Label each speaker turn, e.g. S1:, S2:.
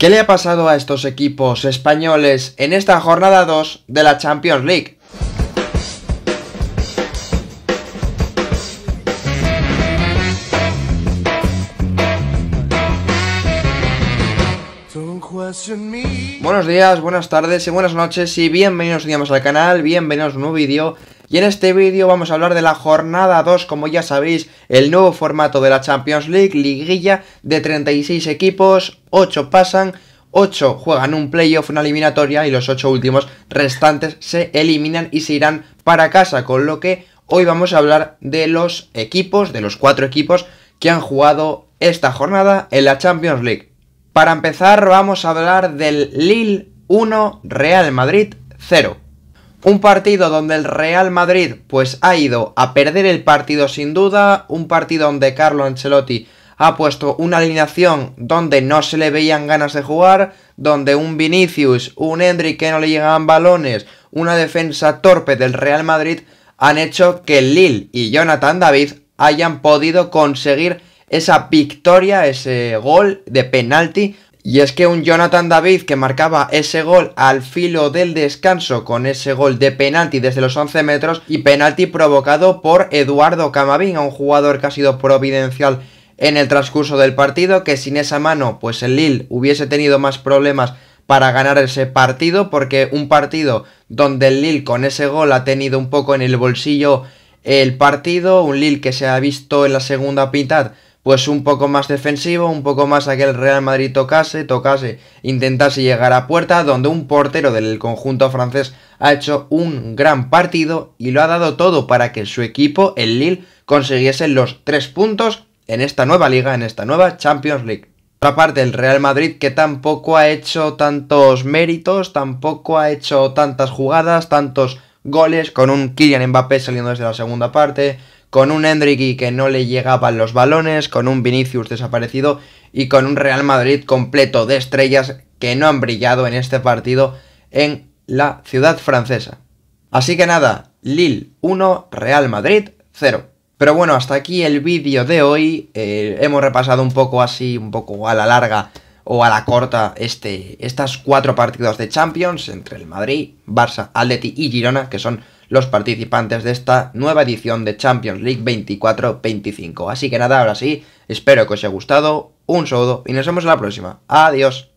S1: ¿Qué le ha pasado a estos equipos españoles en esta jornada 2 de la Champions League? Buenos días, buenas tardes y buenas noches y bienvenidos un día más al canal, bienvenidos a un nuevo vídeo y en este vídeo vamos a hablar de la jornada 2, como ya sabéis, el nuevo formato de la Champions League, liguilla de 36 equipos, 8 pasan, 8 juegan un playoff, una eliminatoria y los 8 últimos restantes se eliminan y se irán para casa, con lo que hoy vamos a hablar de los equipos, de los 4 equipos que han jugado esta jornada en la Champions League. Para empezar vamos a hablar del Lille 1 Real Madrid 0. Un partido donde el Real Madrid pues ha ido a perder el partido sin duda, un partido donde Carlo Ancelotti ha puesto una alineación donde no se le veían ganas de jugar, donde un Vinicius, un Hendrik que no le llegaban balones, una defensa torpe del Real Madrid han hecho que Lille y Jonathan David hayan podido conseguir esa victoria, ese gol de penalti y es que un Jonathan David que marcaba ese gol al filo del descanso con ese gol de penalti desde los 11 metros y penalti provocado por Eduardo Camavinga un jugador que ha sido providencial en el transcurso del partido, que sin esa mano pues el Lille hubiese tenido más problemas para ganar ese partido, porque un partido donde el Lille con ese gol ha tenido un poco en el bolsillo el partido, un Lille que se ha visto en la segunda mitad pues un poco más defensivo, un poco más a que el Real Madrid tocase, tocase, intentase llegar a puerta, donde un portero del conjunto francés ha hecho un gran partido y lo ha dado todo para que su equipo, el Lille, consiguiese los tres puntos en esta nueva liga, en esta nueva Champions League. otra parte, el Real Madrid que tampoco ha hecho tantos méritos, tampoco ha hecho tantas jugadas, tantos goles, con un Kylian Mbappé saliendo desde la segunda parte, con un Hendricky que no le llegaban los balones, con un Vinicius desaparecido y con un Real Madrid completo de estrellas que no han brillado en este partido en la ciudad francesa. Así que nada, Lille 1, Real Madrid 0. Pero bueno, hasta aquí el vídeo de hoy. Eh, hemos repasado un poco así, un poco a la larga o a la corta este, estas cuatro partidos de Champions entre el Madrid, Barça, Atleti y Girona, que son los participantes de esta nueva edición de Champions League 24-25. Así que nada, ahora sí, espero que os haya gustado, un saludo y nos vemos en la próxima. Adiós.